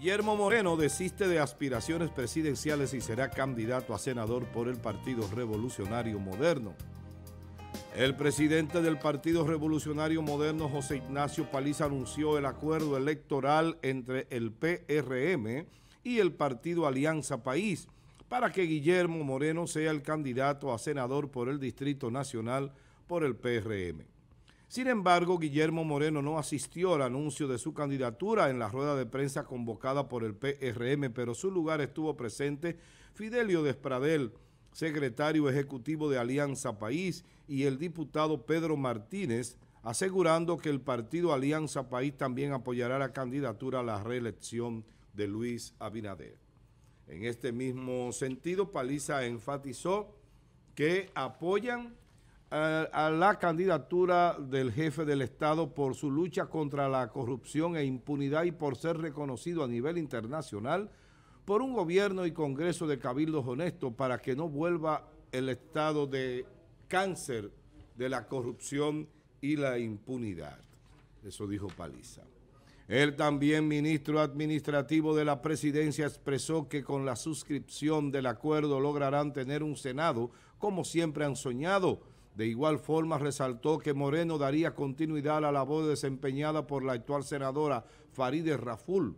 Guillermo Moreno desiste de aspiraciones presidenciales y será candidato a senador por el Partido Revolucionario Moderno. El presidente del Partido Revolucionario Moderno, José Ignacio Paliza, anunció el acuerdo electoral entre el PRM y el Partido Alianza País para que Guillermo Moreno sea el candidato a senador por el Distrito Nacional por el PRM. Sin embargo, Guillermo Moreno no asistió al anuncio de su candidatura en la rueda de prensa convocada por el PRM, pero su lugar estuvo presente Fidelio Despradel, secretario ejecutivo de Alianza País, y el diputado Pedro Martínez, asegurando que el partido Alianza País también apoyará la candidatura a la reelección de Luis Abinader. En este mismo sentido, Paliza enfatizó que apoyan a, la candidatura del jefe del Estado por su lucha contra la corrupción e impunidad y por ser reconocido a nivel internacional por un gobierno y Congreso de cabildos honestos para que no vuelva el estado de cáncer de la corrupción y la impunidad. Eso dijo Paliza. Él también ministro administrativo de la presidencia expresó que con la suscripción del acuerdo lograrán tener un Senado como siempre han soñado de igual forma, resaltó que Moreno daría continuidad a la labor desempeñada por la actual senadora Farideh Raful.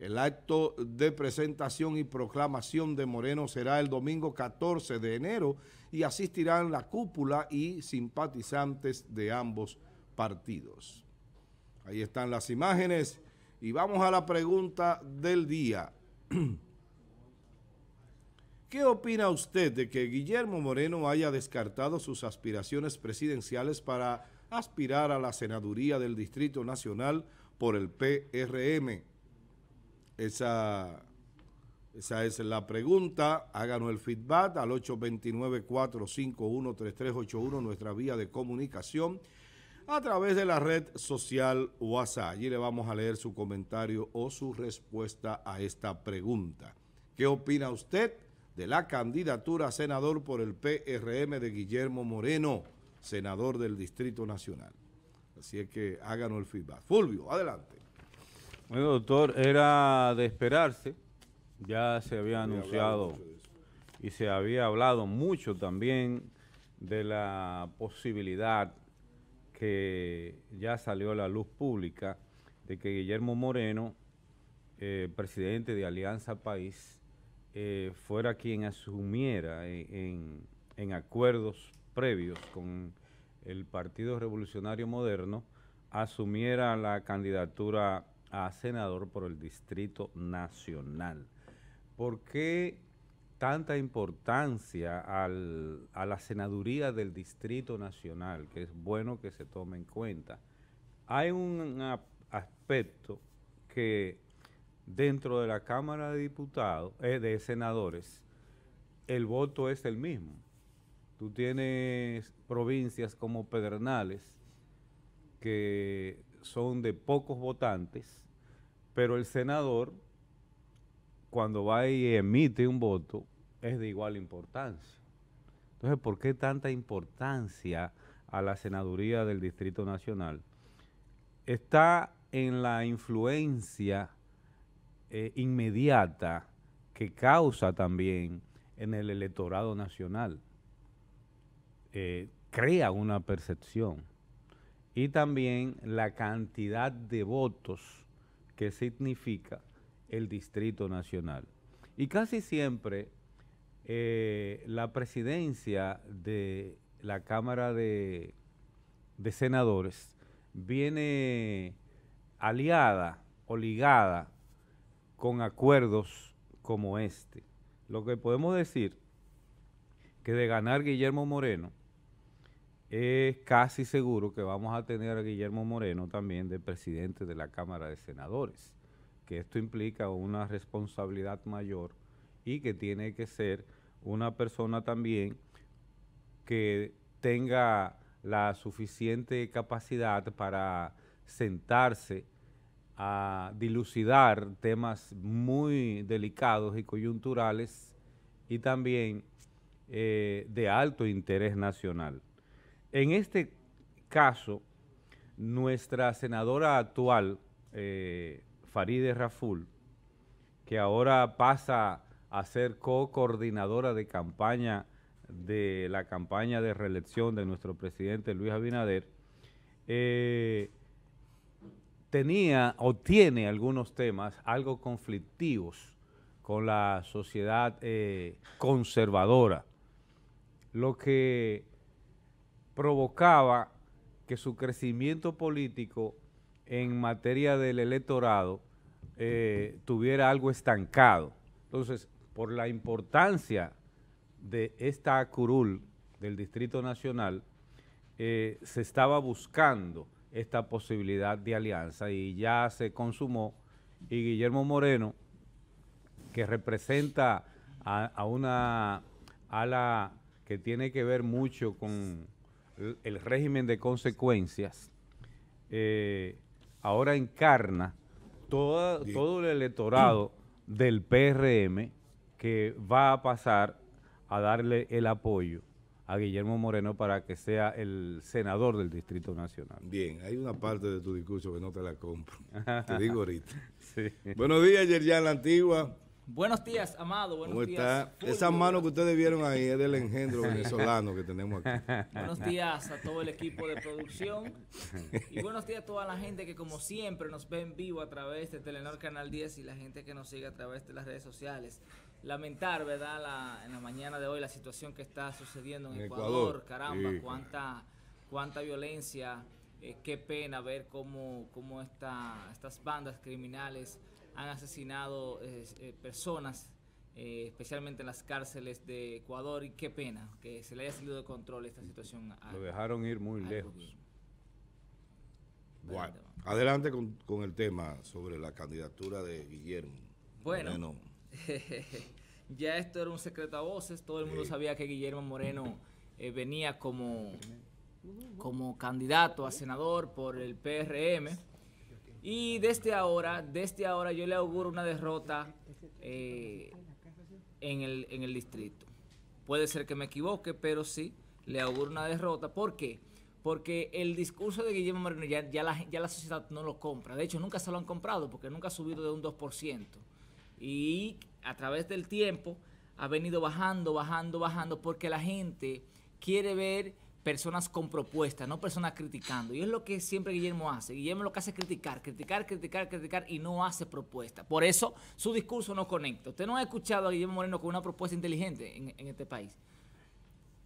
El acto de presentación y proclamación de Moreno será el domingo 14 de enero y asistirán la cúpula y simpatizantes de ambos partidos. Ahí están las imágenes y vamos a la pregunta del día. ¿Qué opina usted de que Guillermo Moreno haya descartado sus aspiraciones presidenciales para aspirar a la senaduría del Distrito Nacional por el PRM? Esa, esa es la pregunta. Háganos el feedback al 829-451-3381, nuestra vía de comunicación, a través de la red social WhatsApp. Allí le vamos a leer su comentario o su respuesta a esta pregunta. ¿Qué opina usted? de la candidatura a senador por el PRM de Guillermo Moreno, senador del Distrito Nacional. Así es que háganos el feedback. Fulvio, adelante. Bueno, doctor, era de esperarse. Ya se había anunciado y se había hablado mucho también de la posibilidad que ya salió a la luz pública de que Guillermo Moreno, eh, presidente de Alianza País, eh, fuera quien asumiera en, acuerdos previos con el Partido Revolucionario Moderno, asumiera la candidatura a senador por el Distrito Nacional. ¿Por qué tanta importancia a la senaduría del Distrito Nacional, que es bueno que se tome en cuenta? Hay un aspecto que dentro de la Cámara de Diputados, eh, de Senadores, el voto es el mismo. Tú tienes provincias como Pedernales, que son de pocos votantes, pero el senador, cuando va y emite un voto, es de igual importancia. Entonces, ¿por qué tanta importancia a la senaduría del Distrito Nacional? Está en la influencia eh, inmediata que causa también en el electorado nacional. Eh, crea una percepción. Y también la cantidad de votos que significa el Distrito Nacional. Y casi siempre eh, la presidencia de la Cámara de, de Senadores viene aliada o ligada con acuerdos como este. Lo que podemos decir que de ganar Guillermo Moreno, es casi seguro que vamos a tener a Guillermo Moreno también de presidente de la Cámara de Senadores, que esto implica una responsabilidad mayor y que tiene que ser una persona también que tenga la suficiente capacidad para sentarse a dilucidar temas muy delicados y coyunturales y también eh, de alto interés nacional. En este caso, nuestra senadora actual, eh, Faride Raful, que ahora pasa a ser co-coordinadora de campaña de la campaña de reelección de nuestro presidente Luis Abinader, eh, tenía o tiene algunos temas algo conflictivos con la sociedad eh, conservadora, lo que provocaba que su crecimiento político en materia del electorado eh, tuviera algo estancado. Entonces, por la importancia de esta curul del Distrito Nacional, eh, se estaba buscando esta posibilidad de alianza y ya se consumó y Guillermo Moreno, que representa a, una ala que tiene que ver mucho con el, régimen de consecuencias, eh, ahora encarna todo el electorado del PRM que va a pasar a darle el apoyo a Guillermo Moreno para que sea el senador del Distrito Nacional. Bien, hay una parte de tu discurso que no te la compro. te digo ahorita. Buenos días, Yerjan La Antigua. Buenos días, Amado. Buenos ¿Cómo días. Está? Esa mano que ustedes vieron ahí es del engendro venezolano que tenemos aquí. Buenos días a todo el equipo de producción y buenos días a toda la gente que como siempre nos ve en vivo a través de Telenor Canal 10 y la gente que nos sigue a través de las redes sociales lamentar, ¿verdad? en la mañana de hoy la situación que está sucediendo en, Ecuador. Caramba, cuánta, cuánta violencia. Eh, qué pena ver cómo, cómo esta, estas bandas criminales han asesinado eh, personas, eh, especialmente en las cárceles de Ecuador. Y qué pena que se le haya salido de control esta situación. Lo dejaron ir muy lejos. adelante con, con, el tema sobre la candidatura de Guillermo. Bueno. ya esto era un secreto a voces, todo el mundo sabía que Guillermo Moreno eh, venía como, como candidato a senador por el PRM. Y desde este ahora, desde este ahora yo le auguro una derrota eh, en, el, en el distrito. Puede ser que me equivoque, pero sí, le auguro una derrota. ¿Por qué? Porque el discurso de Guillermo Moreno ya, la, ya la sociedad no lo compra. De hecho, nunca se lo han comprado porque nunca ha subido de un 2%. Y a través del tiempo ha venido bajando, bajando, bajando, porque la gente quiere ver personas con propuestas, no personas criticando. Y es lo que siempre Guillermo hace. Guillermo lo que hace es criticar, criticar, criticar, criticar y no hace propuestas. Por eso su discurso no conecta. Usted no ha escuchado a Guillermo Moreno con una propuesta inteligente en, este país.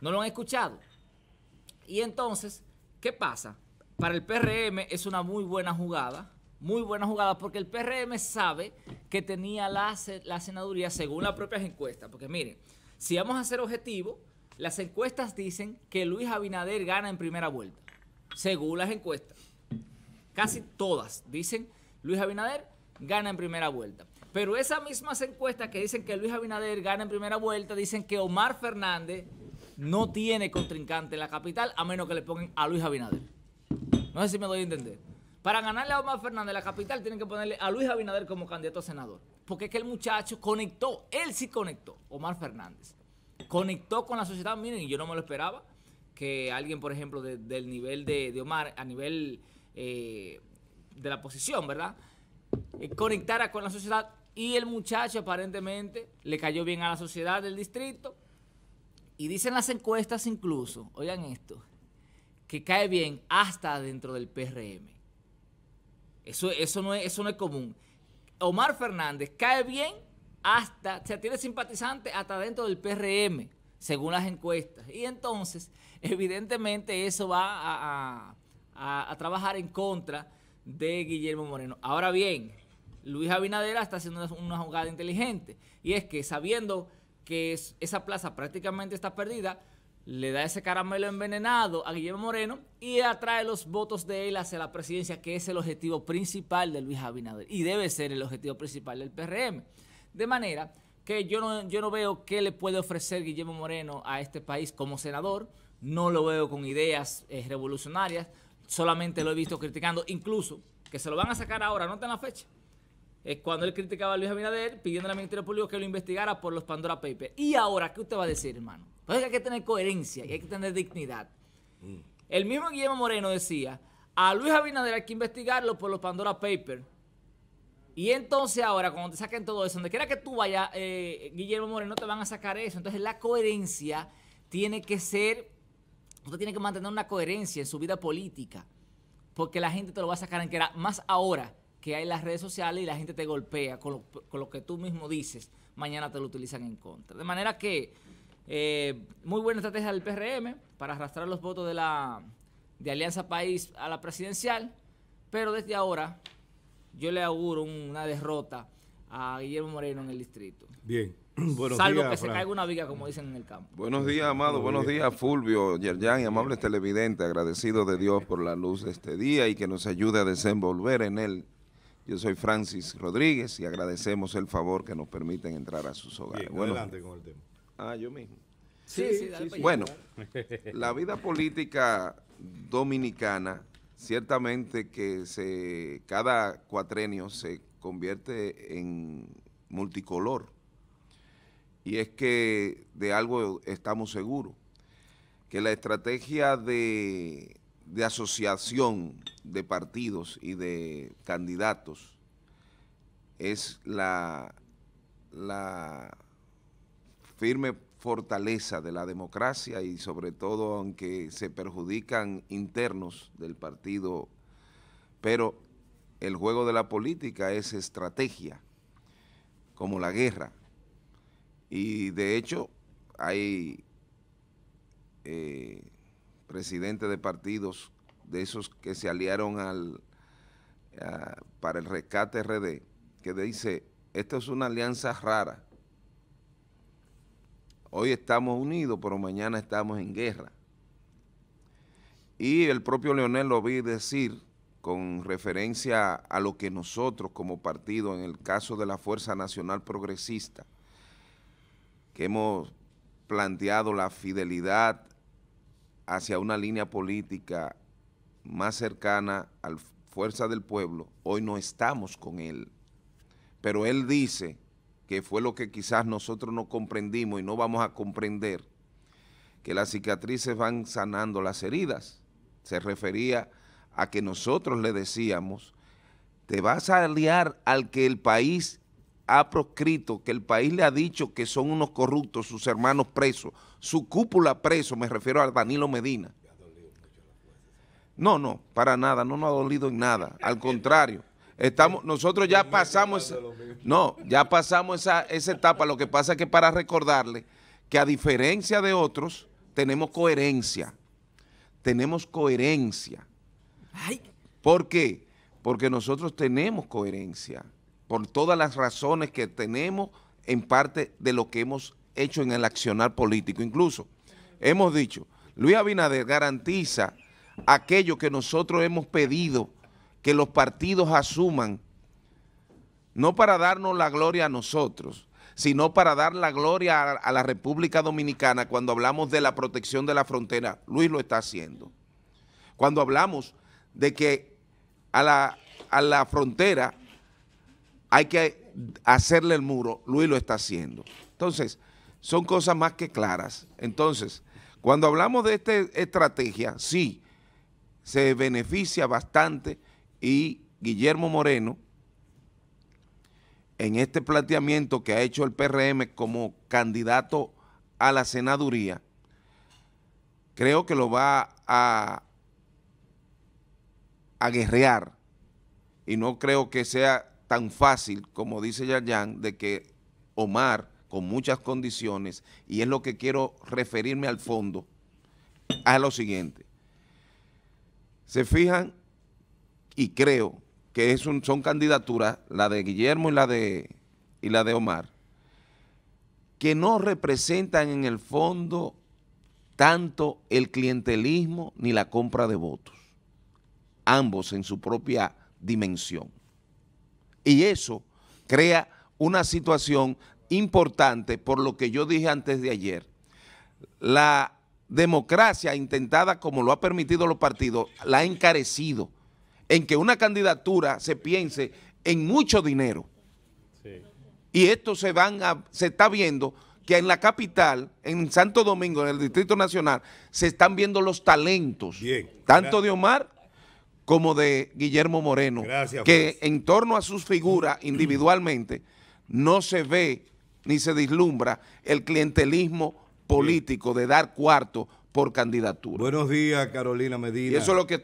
No lo han escuchado. Y entonces, ¿qué pasa? Para el PRM es una muy buena jugada muy buenas jugadas, porque el PRM sabe que tenía la, la senaduría según las propias encuestas. Porque miren, si vamos a ser objetivos, las encuestas dicen que Luis Abinader gana en primera vuelta, según las encuestas. Casi todas dicen Luis Abinader gana en primera vuelta. Pero esas mismas encuestas que dicen que Luis Abinader gana en primera vuelta, dicen que Omar Fernández no tiene contrincante en la capital a menos que le pongan a Luis Abinader. No sé si me doy a entender. Para ganarle a Omar Fernández la capital tienen que ponerle a Luis Abinader como candidato a senador. Porque es que el muchacho conectó, él sí conectó, Omar Fernández. Conectó con la sociedad, miren, yo no me lo esperaba, que alguien, por ejemplo, del nivel de, Omar, a nivel eh, de la posición, ¿verdad? Eh, conectara con la sociedad y el muchacho aparentemente le cayó bien a la sociedad del distrito. Y dicen las encuestas incluso, oigan esto, que cae bien hasta dentro del PRM. Eso, no, es, común. Omar Fernández cae bien hasta, se tiene simpatizante hasta dentro del PRM, según las encuestas. Y entonces, evidentemente, eso va a, trabajar en contra de Guillermo Moreno. Ahora bien, Luis Abinadera está haciendo una, jugada inteligente. Y es que sabiendo que esa plaza prácticamente está perdida, le da ese caramelo envenenado a Guillermo Moreno y atrae los votos de él hacia la presidencia, que es el objetivo principal de Luis Abinader y debe ser el objetivo principal del PRM. De manera que yo no, yo no veo qué le puede ofrecer Guillermo Moreno a este país como senador, no lo veo con ideas eh, revolucionarias, solamente lo he visto criticando, incluso que se lo van a sacar ahora, no en la fecha, es cuando él criticaba a Luis Abinader pidiendo al Ministerio Público que lo investigara por los Pandora Papers. Y ahora, ¿qué usted va a decir, hermano? Entonces hay que tener coherencia y hay que tener dignidad. Mm. El mismo Guillermo Moreno decía, a Luis Abinader hay que investigarlo por los Pandora Papers. Y entonces ahora, cuando te saquen todo eso, donde quiera que tú vayas, eh, Guillermo Moreno, te van a sacar eso. Entonces la coherencia tiene que ser, usted tiene que mantener una coherencia en su vida política, porque la gente te lo va a sacar en que era más ahora que hay las redes sociales y la gente te golpea con lo, con lo que tú mismo dices, mañana te lo utilizan en contra. De manera que, eh, muy buena estrategia del PRM para arrastrar los votos de la de Alianza País a la presidencial, pero desde ahora yo le auguro una derrota a Guillermo Moreno en el distrito. Bien. Buenos Salvo que se caiga una viga, como dicen en el campo. Buenos días, Amado. Buenos, días, Fulvio, Yerjan y amables televidentes. Agradecido de Dios por la luz de este día y que nos ayude a desenvolver en él yo soy Francis Rodríguez y agradecemos el favor que nos permiten entrar a sus hogares. bueno, adelante con el tema. Ah, yo mismo. Sí, Bueno, la vida política dominicana, ciertamente que se, cada cuatrenio se convierte en multicolor. Y es que de algo estamos seguros, que la estrategia de de asociación de partidos y de candidatos es la, la firme fortaleza de la democracia y sobre todo aunque se perjudican internos del partido, pero el juego de la política es estrategia, como la guerra. Y de hecho hay eh, Presidente de partidos, de esos que se aliaron al, para el rescate RD, que dice, esto es una alianza rara. Hoy estamos unidos, pero mañana estamos en guerra. Y el propio Leonel lo vi decir con referencia a lo que nosotros como partido, en el caso de la Fuerza Nacional Progresista, que hemos planteado la fidelidad hacia una línea política más cercana a la fuerza del pueblo, hoy no estamos con él. Pero él dice que fue lo que quizás nosotros no comprendimos y no vamos a comprender, que las cicatrices van sanando las heridas. Se refería a que nosotros le decíamos, te vas a aliar al que el país ha proscrito, que el país le ha dicho que son unos corruptos, sus hermanos presos, su cúpula preso, me refiero a Danilo Medina. No, no, para nada, no nos ha dolido en nada, al contrario. Estamos, nosotros ya pasamos, no, ya pasamos esa, esa etapa, lo que pasa es que para recordarle que a diferencia de otros, tenemos coherencia, tenemos coherencia. ¿Por qué? Porque nosotros tenemos coherencia por todas las razones que tenemos en parte de lo que hemos hecho en el accionar político. Incluso hemos dicho, Luis Abinader garantiza aquello que nosotros hemos pedido que los partidos asuman, no para darnos la gloria a nosotros, sino para dar la gloria a, la República Dominicana cuando hablamos de la protección de la frontera. Luis lo está haciendo. Cuando hablamos de que a la, a la frontera hay que hacerle el muro, Luis lo está haciendo. Entonces, son cosas más que claras. Entonces, cuando hablamos de esta estrategia, sí, se beneficia bastante y Guillermo Moreno, en este planteamiento que ha hecho el PRM como candidato a la senaduría, creo que lo va a, a guerrear y no creo que sea tan fácil, como dice Yayan, de que Omar, con muchas condiciones, y es lo que quiero referirme al fondo, a lo siguiente. Se fijan, y creo que son candidaturas, la de Guillermo y la de, y la de Omar, que no representan en el fondo tanto el clientelismo ni la compra de votos, ambos en su propia dimensión. Y eso crea una situación importante por lo que yo dije antes de ayer. La democracia intentada como lo ha permitido los partidos, la ha encarecido en que una candidatura se piense en mucho dinero. Y esto se, van a, se está viendo que en la capital, en Santo Domingo, en el Distrito Nacional, se están viendo los talentos, tanto de Omar como de Guillermo Moreno, que pues. en torno a sus figuras individualmente no se ve ni se deslumbra el clientelismo político de dar cuarto por candidatura. Buenos días, Carolina Medina. Y eso es lo que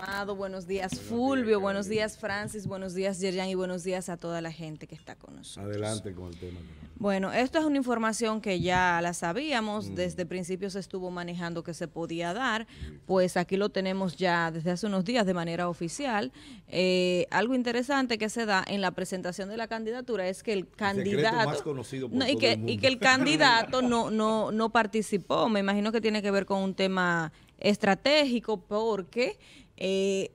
Amado, buenos días Fulvio, buenos días Francis, buenos días Yerian y buenos días a toda la gente que está con nosotros. Adelante con el tema. Bueno, esto es una información que ya la sabíamos, mm. desde principio se estuvo manejando que se podía dar, pues aquí lo tenemos ya desde hace unos días de manera oficial. Eh, algo interesante que se da en la presentación de la candidatura es que el, candidato... Más conocido por y, que, el y que el candidato no, no, no participó, me imagino que tiene que ver con un tema estratégico porque eh,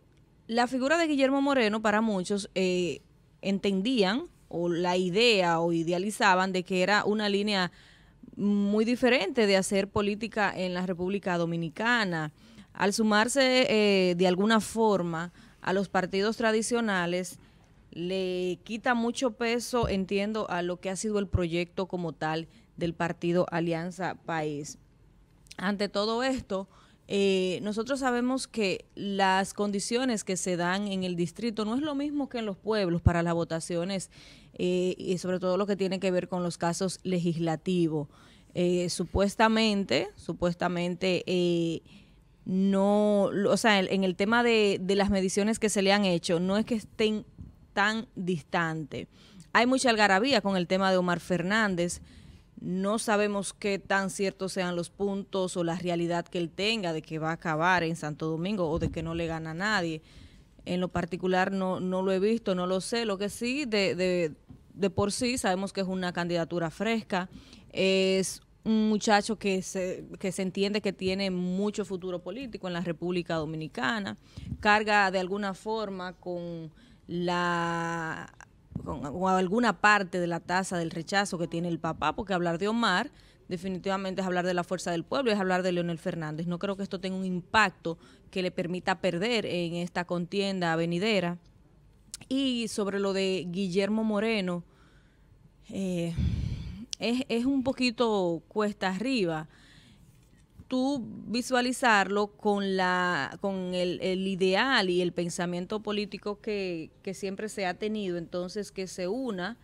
la figura de Guillermo Moreno para muchos eh, entendían o la idea o idealizaban de que era una línea muy diferente de hacer política en la República Dominicana. Al sumarse eh, de alguna forma a los partidos tradicionales, le quita mucho peso, entiendo, a lo que ha sido el proyecto como tal del partido Alianza País. Ante todo esto, eh, nosotros sabemos que las condiciones que se dan en el distrito no es lo mismo que en los pueblos para las votaciones eh, y sobre todo lo que tiene que ver con los casos legislativos. Eh, supuestamente, supuestamente eh, no, o sea, en, el tema de, de, las mediciones que se le han hecho, no es que estén tan distantes. Hay mucha algarabía con el tema de Omar Fernández no sabemos qué tan ciertos sean los puntos o la realidad que él tenga de que va a acabar en Santo Domingo o de que no le gana a nadie. En lo particular no, no lo he visto, no lo sé. Lo que sí, de, de, por sí, sabemos que es una candidatura fresca, es un muchacho que que se entiende que tiene mucho futuro político en la República Dominicana, carga de alguna forma con la o alguna parte de la tasa del rechazo que tiene el papá, porque hablar de Omar definitivamente es hablar de la fuerza del pueblo, es hablar de Leonel Fernández. No creo que esto tenga un impacto que le permita perder en esta contienda venidera. Y sobre lo de Guillermo Moreno, eh, es un poquito cuesta arriba tú visualizarlo con, la, con el, el ideal y el pensamiento político que, siempre se ha tenido, entonces que se una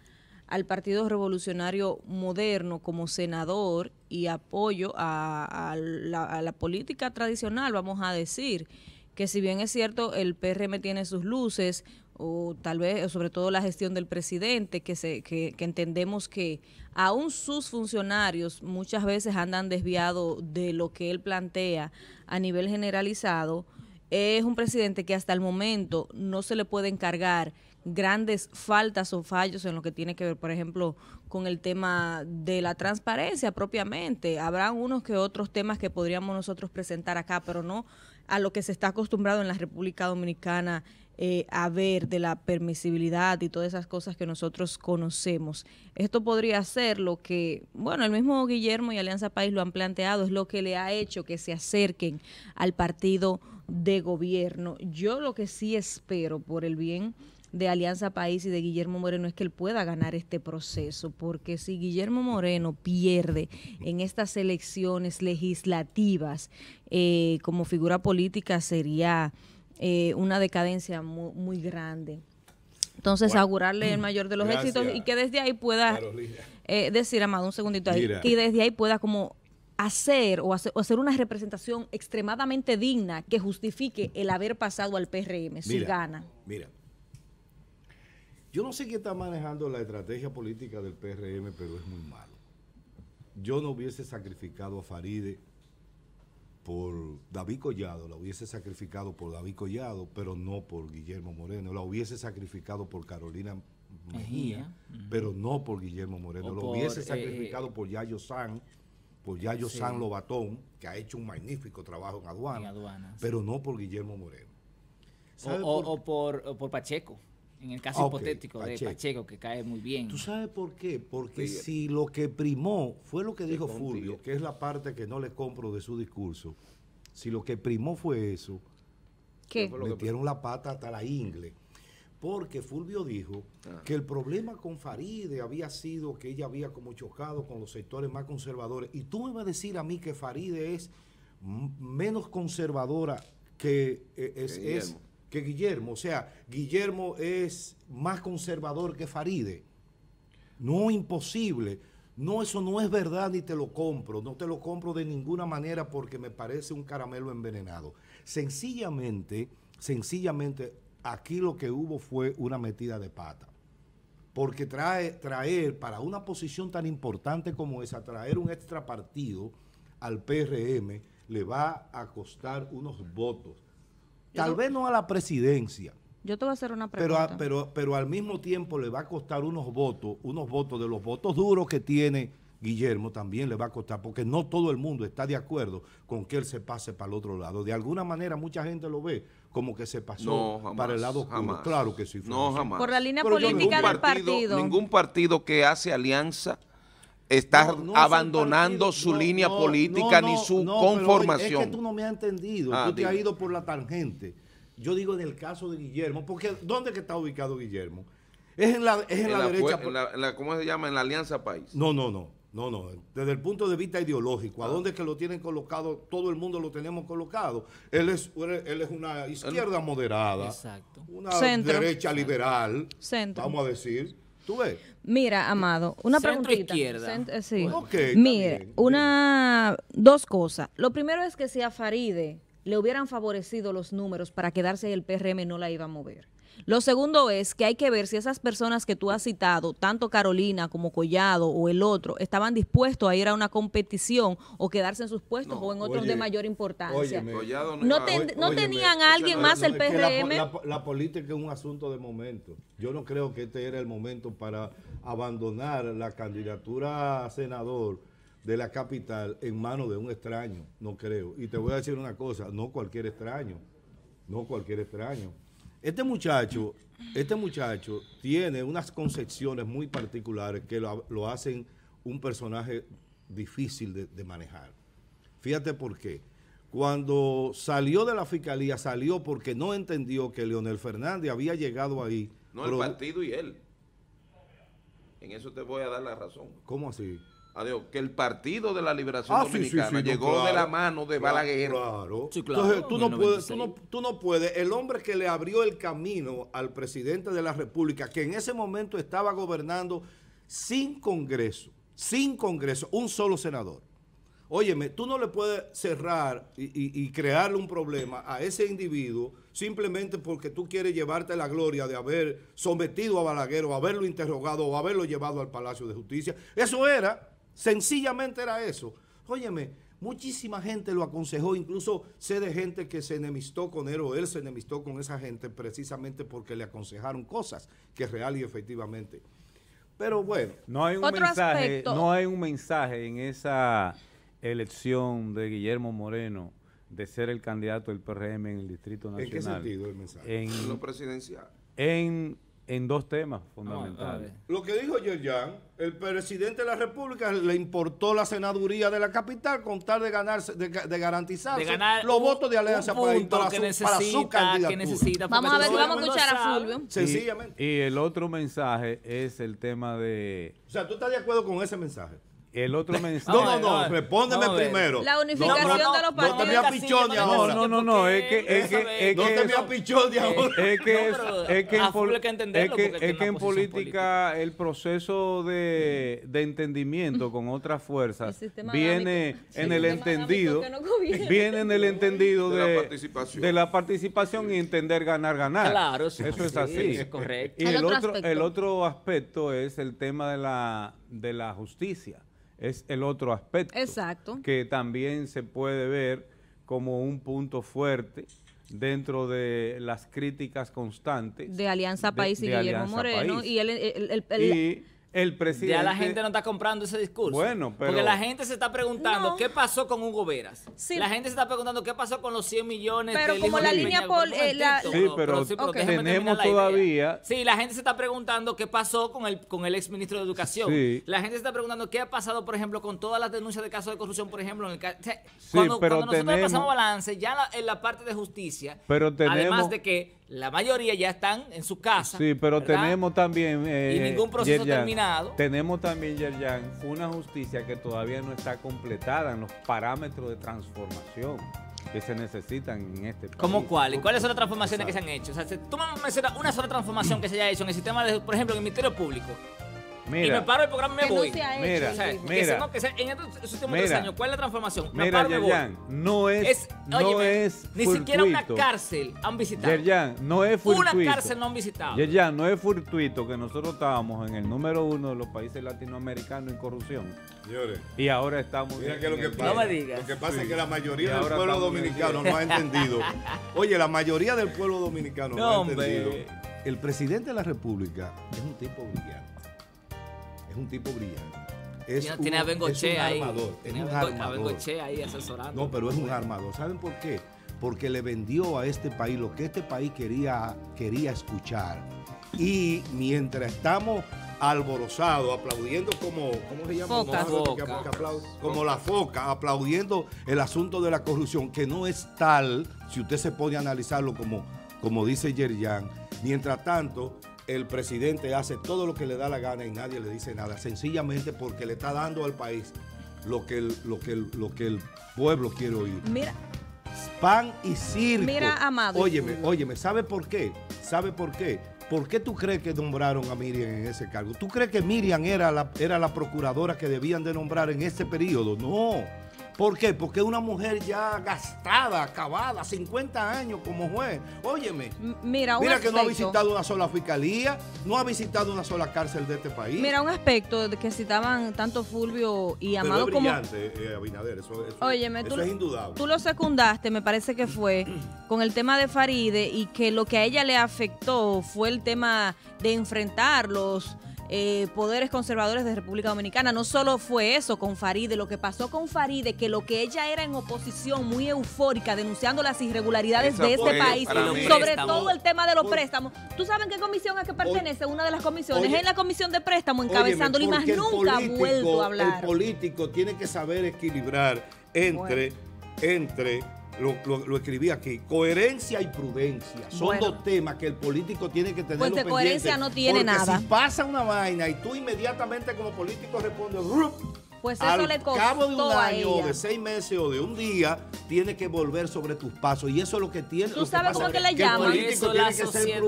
al Partido Revolucionario Moderno como senador y apoyo a, la, a, la, política tradicional, vamos a decir, que si bien es cierto, el PRM tiene sus luces, o tal vez, sobre todo la gestión del presidente, que, se, que, entendemos que aún sus funcionarios muchas veces andan desviados de lo que él plantea a nivel generalizado, es un presidente que hasta el momento no se le puede encargar grandes faltas o fallos en lo que tiene que ver, por ejemplo, con el tema de la transparencia propiamente. habrá unos que otros temas que podríamos nosotros presentar acá, pero no a lo que se está acostumbrado en la República Dominicana haber eh, de la permisibilidad y todas esas cosas que nosotros conocemos. Esto podría ser lo que, bueno, el mismo Guillermo y Alianza País lo han planteado, es lo que le ha hecho que se acerquen al partido de gobierno. Yo lo que sí espero por el bien de Alianza País y de Guillermo Moreno es que él pueda ganar este proceso, porque si Guillermo Moreno pierde en estas elecciones legislativas eh, como figura política sería eh, una decadencia muy, muy grande. Entonces, augurarle el mayor de los éxitos y que desde ahí pueda eh, decir, Amado, un segundito ahí, que desde ahí pueda como hacer o, hacer una representación extremadamente digna que justifique el haber pasado al PRM si gana. Mira, yo no sé quién está manejando la estrategia política del PRM, pero es muy malo. Yo no hubiese sacrificado a Faride por David Collado, la hubiese sacrificado por David Collado, pero no por Guillermo Moreno, la hubiese sacrificado por Carolina Mejía, pero no por Guillermo Moreno, La hubiese eh, sacrificado por Yayo San, por Yayo San Lobatón, que ha hecho un magnífico trabajo en aduana, aduanas. pero no por Guillermo Moreno. o por Pacheco en el caso hipotético de Pacheco. que cae muy bien. ¿Tú sabes por qué? Porque si lo que primó fue lo que dijo Fulvio, que es la parte que no le compro de su discurso, si lo que primó fue eso, ¿Qué? metieron la pata hasta la ingle. Porque Fulvio dijo ah. que el problema con Faride había sido que ella había como chocado con los sectores más conservadores. Y tú me vas a decir a mí que Faride es menos conservadora que eh, es que Guillermo. O sea, Guillermo es más conservador que Faride. No imposible. No, eso no es verdad ni te lo compro. No te lo compro de ninguna manera porque me parece un caramelo envenenado. Sencillamente, sencillamente, aquí lo que hubo fue una metida de pata. Porque trae, traer para una posición tan importante como esa, traer un extra partido al PRM le va a costar unos votos Tal vez no a la presidencia. Yo te voy a hacer una pregunta. Pero, pero, al mismo tiempo le va a costar unos votos, unos votos de los votos duros que tiene Guillermo también le va a costar, porque no todo el mundo está de acuerdo con que él se pase para el otro lado. De alguna manera mucha gente lo ve como que se pasó para el lado oscuro. Claro que sí. no, jamás. Por la línea política del partido, Ningún partido que hace alianza está abandonando su línea política ni su conformación. es que tú no me has entendido, ah, tú te has ido por la tangente. Yo digo en el caso de Guillermo, porque ¿dónde que está ubicado Guillermo? Es en la, derecha. ¿Cómo se llama? En la Alianza País. No, no, no. No, no, desde el punto de vista ideológico, ¿a ah. dónde que lo tienen colocado? Todo el mundo lo tenemos colocado. Él es, él es una izquierda moderada, Exacto. una derecha liberal, Centro. vamos a decir, Mira, Amado, una Centro preguntita. Eh, una, dos cosas. Lo primero es que si a Faride le hubieran favorecido los números para quedarse el PRM no la iba a mover. Lo segundo es que hay que ver si esas personas que tú has citado, tanto Carolina como Collado o el otro, estaban dispuestos a ir a una competición o quedarse en sus puestos o en otros de mayor importancia. no, no tenían alguien más el PRM. La, la, política es un asunto de momento. Yo no creo que este era el momento para abandonar la candidatura a senador de la capital en manos de un extraño, no creo. Y te voy a decir una cosa, no cualquier extraño, no cualquier extraño. Este muchacho, este muchacho tiene unas concepciones muy particulares que lo, hacen un personaje difícil de, de, manejar. Fíjate por qué. Cuando salió de la fiscalía, salió porque no entendió que Leonel Fernández había llegado ahí. No, el partido y él. En eso te voy a dar la razón. ¿Cómo así? Adiós, que el Partido de la Liberación ah, Dominicana llegó de la mano de Balaguer. Claro. tú no, puedes, el hombre que le abrió el camino al presidente de la República, que en ese momento estaba gobernando sin Congreso, sin Congreso, un solo senador. Óyeme, tú no le puedes cerrar y, y crearle un problema a ese individuo simplemente porque tú quieres llevarte la gloria de haber sometido a Balaguer o haberlo interrogado o haberlo llevado al Palacio de Justicia. Eso era Sencillamente era eso. Óyeme, muchísima gente lo aconsejó, incluso sé de gente que se enemistó con él o él se enemistó con esa gente precisamente porque le aconsejaron cosas que es real y efectivamente. Pero bueno. No hay un, mensaje, no hay un mensaje en esa elección de Guillermo Moreno de ser el candidato del PRM en el Distrito Nacional. ¿En qué sentido el mensaje? En, en lo presidencial. En en dos temas fundamentales. Lo que dijo Yerjan, el presidente de la República le importó la senaduría de la capital con tal de ganarse, de, garantizar los votos de alianza para, su, candidatura. vamos a ver, vamos a escuchar a Fulvio. Sencillamente. y el otro mensaje es el tema de... O sea, ¿tú estás de acuerdo con ese mensaje? El otro mensaje. No, no, no, respóndeme primero. La unificación no, de los partidos. No te me apichón de ahora. No, no, no, es que. Es que, es que no te me apichón de ahora. Es que, es que, es que en política el proceso de, de entendimiento con otras fuerzas viene en el entendido. Viene en el entendido de, de la participación y entender ganar, ganar. Claro, eso es así. Es correcto. Y el otro aspecto es el tema de la justicia es el otro aspecto. Exacto. Que también se puede ver como un punto fuerte dentro de las críticas constantes. De Alianza País y Guillermo Moreno. Y, él, el, el presidente. Ya la gente no está comprando ese discurso. Bueno, pero. Porque la gente se está preguntando qué pasó con Hugo Veras. Sí. La gente se está preguntando qué pasó con los 100 millones. Pero como la línea por. Eh, sí, pero, tenemos todavía. Sí, la gente se está preguntando qué pasó con el, con el exministro de Educación. Sí. La gente se está preguntando qué ha pasado, por ejemplo, con todas las denuncias de casos de corrupción, por ejemplo. En el... cuando, nosotros pasamos balance, ya en la, parte de justicia, pero además de que la mayoría ya están en su casa. Sí, pero tenemos también... y eh, ningún proceso terminado. Tenemos también, Yerjan, una justicia que todavía no está completada en los parámetros de transformación que se necesitan en este país. ¿Cómo cuáles? ¿Cuáles son las transformaciones que se han hecho? O tú me mencionas una sola transformación que se haya hecho en el sistema, de, por ejemplo, en el Ministerio Público. Mira, y me paro el programa y me voy. mira, en estos últimos tres años, ¿cuál es la transformación? Me paro y no es, no es ni siquiera una cárcel han visitado. no es Una cárcel no han visitado. Yerian, no es fortuito que nosotros estábamos en el número uno de los países latinoamericanos en corrupción. Señores. Y ahora estamos. Mira que lo que pasa, no me digas. Lo que pasa es que la mayoría del pueblo dominicano no ha entendido. Oye, la mayoría del pueblo dominicano no, ha entendido. El presidente de la República es un tipo brillante un tipo brillante. Es tiene, un, a Bengoche ahí. Armador, asesorando. No, pero es un armador. ¿Saben por qué? Porque le vendió a este país lo que este país quería, quería escuchar. Y mientras estamos alborozados, aplaudiendo como, ¿cómo se llama? como la foca, aplaudiendo el asunto de la corrupción, que no es tal, si usted se pone a analizarlo como, como dice Yerjan. Mientras tanto, el presidente hace todo lo que le da la gana y nadie le dice nada, sencillamente porque le está dando al país lo que el, lo que lo que el pueblo quiere oír. Mira. Pan y circo. Mira, amado. Óyeme, óyeme, ¿sabe por qué? ¿Sabe por qué? ¿Por qué tú crees que nombraron a Miriam en ese cargo? ¿Tú crees que Miriam era la, era la procuradora que debían de nombrar en ese periodo? No. ¿Por qué? Porque es una mujer ya gastada, acabada, 50 años como juez. Óyeme, mira, mira que no ha visitado una sola fiscalía, no ha visitado una sola cárcel de este país. Mira, un aspecto que citaban tanto Fulvio y Amado Pero es brillante, eh, Abinader, eso, tú, es indudable. Tú lo secundaste, me parece que fue, con el tema de Faride y que lo que a ella le afectó fue el tema de enfrentarlos... Eh, poderes conservadores de República Dominicana. No solo fue eso con Faride, lo que pasó con Faride, que lo que ella era en oposición muy eufórica, denunciando las irregularidades de este país, sobre todo el tema de los préstamos. ¿Tú sabes qué comisión es que pertenece? Una de las comisiones es en la comisión de préstamo encabezándolo y más nunca vuelto a hablar. El político tiene que saber equilibrar entre, entre lo, lo, escribí aquí, coherencia y prudencia. Son dos temas que el político tiene que tener. Pues coherencia no tiene nada. Si pasa una vaina y tú inmediatamente como político respondes, pues eso al cabo de un año, de seis meses o de un día, tiene que volver sobre tus pasos. Y eso es lo que tiene. ¿Tú sabes cómo que le llaman? Eso, la sociedad.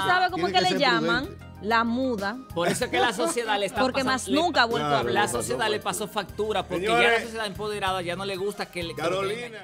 ¿Tú sabes cómo que, le llaman? La muda. Por eso es que la sociedad le está Porque más nunca ha vuelto a hablar. La sociedad le pasó factura porque ya la sociedad empoderada ya no le gusta que le. Carolina.